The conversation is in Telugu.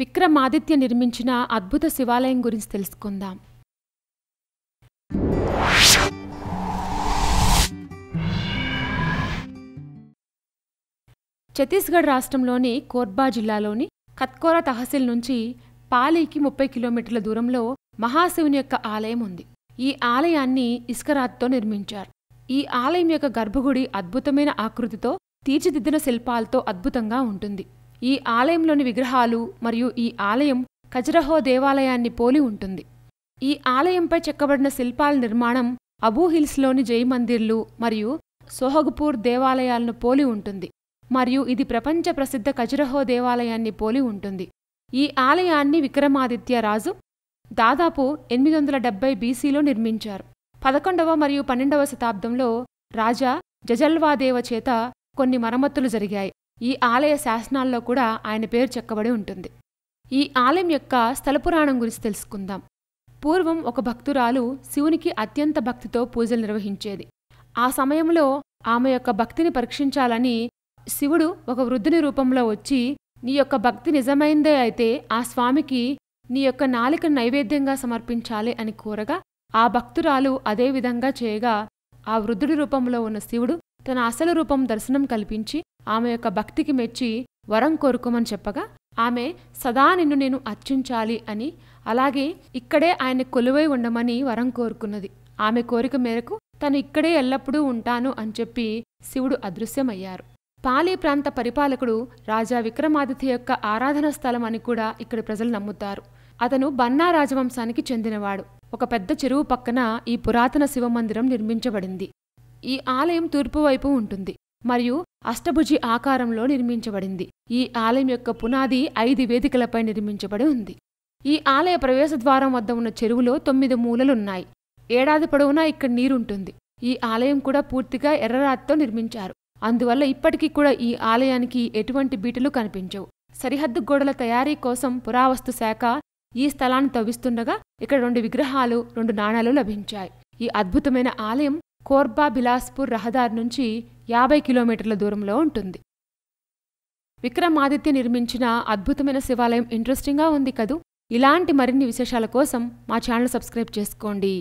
విక్రమాదిత్య నిర్మించిన అద్భుత శివాలయం గురించి తెలుసుకుందాం ఛత్తీస్గఢ్ రాష్ట్రంలోని కోర్బా జిల్లాలోని కత్కోరా తహసీల్ నుంచి పాలీకి ముప్పై కిలోమీటర్ల దూరంలో మహాశివుని యొక్క ఆలయం ఉంది ఈ ఆలయాన్ని ఇస్కరాత్తో నిర్మించారు ఈ ఆలయం యొక్క గర్భగుడి అద్భుతమైన ఆకృతితో తీర్చిదిద్దిన శిల్పాలతో అద్భుతంగా ఉంటుంది ఈ ఆలయంలోని విగ్రహాలు మరియు ఈ ఆలయం ఖజరహో దేవాలయాన్ని పోలి ఉంటుంది ఈ ఆలయంపై చెక్కబడిన శిల్పాల నిర్మాణం అబూ హిల్స్లోని జైమందిర్లు మరియు సోహగ్పూర్ దేవాలయాలను పోలి ఉంటుంది మరియు ఇది ప్రపంచ ప్రసిద్ధ ఖజురహో దేవాలయాన్ని పోలి ఉంటుంది ఈ ఆలయాన్ని విక్రమాదిత్య రాజు దాదాపు ఎనిమిది వందల డెబ్బై బీసీలో నిర్మించారు పదకొండవ మరియు పన్నెండవ శతాబ్దంలో రాజా జజల్వాదేవ చేత కొన్ని మరమ్మతులు జరిగాయి ఈ ఆలయ శాసనాల్లో కూడా ఆయన పేరు చెక్కబడి ఉంటుంది ఈ ఆలయం యొక్క స్థలపురాణం గురించి తెలుసుకుందాం పూర్వం ఒక భక్తురాలు శివునికి అత్యంత భక్తితో పూజలు నిర్వహించేది ఆ సమయంలో ఆమె యొక్క భక్తిని పరీక్షించాలని శివుడు ఒక వృద్ధుని రూపంలో వచ్చి నీ యొక్క భక్తి నిజమైందే అయితే ఆ స్వామికి నీ యొక్క నాలిక నైవేద్యంగా సమర్పించాలి అని కోరగా ఆ భక్తురాలు అదే విధంగా చేయగా ఆ వృద్ధుడి రూపంలో ఉన్న శివుడు తన అసలు రూపం దర్శనం కల్పించి ఆమె యొక్క భక్తికి మెచ్చి వరం కోరుకోమని చెప్పగా ఆమె సదా నిన్ను నేను అర్చించాలి అని అలాగే ఇక్కడే ఆయన కొలువై ఉండమని వరం కోరుకున్నది ఆమె కోరిక మేరకు తను ఇక్కడే ఎల్లప్పుడూ ఉంటాను అని చెప్పి శివుడు అదృశ్యమయ్యారు పాలీ ప్రాంత పరిపాలకుడు రాజా విక్రమాదిత్య యొక్క ఆరాధన స్థలం అని కూడా ఇక్కడ ప్రజలు నమ్ముతారు అతను బన్నా రాజవంశానికి చెందినవాడు ఒక పెద్ద చెరువు పక్కన ఈ పురాతన శివమందిరం నిర్మించబడింది ఈ ఆలయం తూర్పు వైపు ఉంటుంది మరియు అష్టభుజి ఆకారంలో నిర్మించబడింది ఈ ఆలయం యొక్క పునాది ఐదు వేదికలపై నిర్మించబడి ఉంది ఈ ఆలయ ద్వారం వద్ద ఉన్న చెరువులో తొమ్మిది మూలలున్నాయి ఏడాది పొడవునా ఇక్కడ నీరుంటుంది ఈ ఆలయం కూడా పూర్తిగా ఎర్రరాతితో నిర్మించారు అందువల్ల ఇప్పటికీ కూడా ఈ ఆలయానికి ఎటువంటి బీటలు కనిపించవు సరిహద్దు గోడల తయారీ కోసం పురావస్తు శాఖ ఈ స్థలాన్ని తవ్విస్తుండగా ఇక్కడ రెండు విగ్రహాలు రెండు నాణాలు లభించాయి ఈ అద్భుతమైన ఆలయం కోర్బా బిలాస్పూర్ రహదారి నుంచి యాభై కిలోమీటర్ల దూరంలో ఉంటుంది విక్రమాదిత్య నిర్మించిన అద్భుతమైన శివాలయం ఇంట్రెస్టింగ్గా ఉంది కదూ ఇలాంటి మరిన్ని విశేషాల కోసం మా ఛానల్ సబ్స్క్రైబ్ చేసుకోండి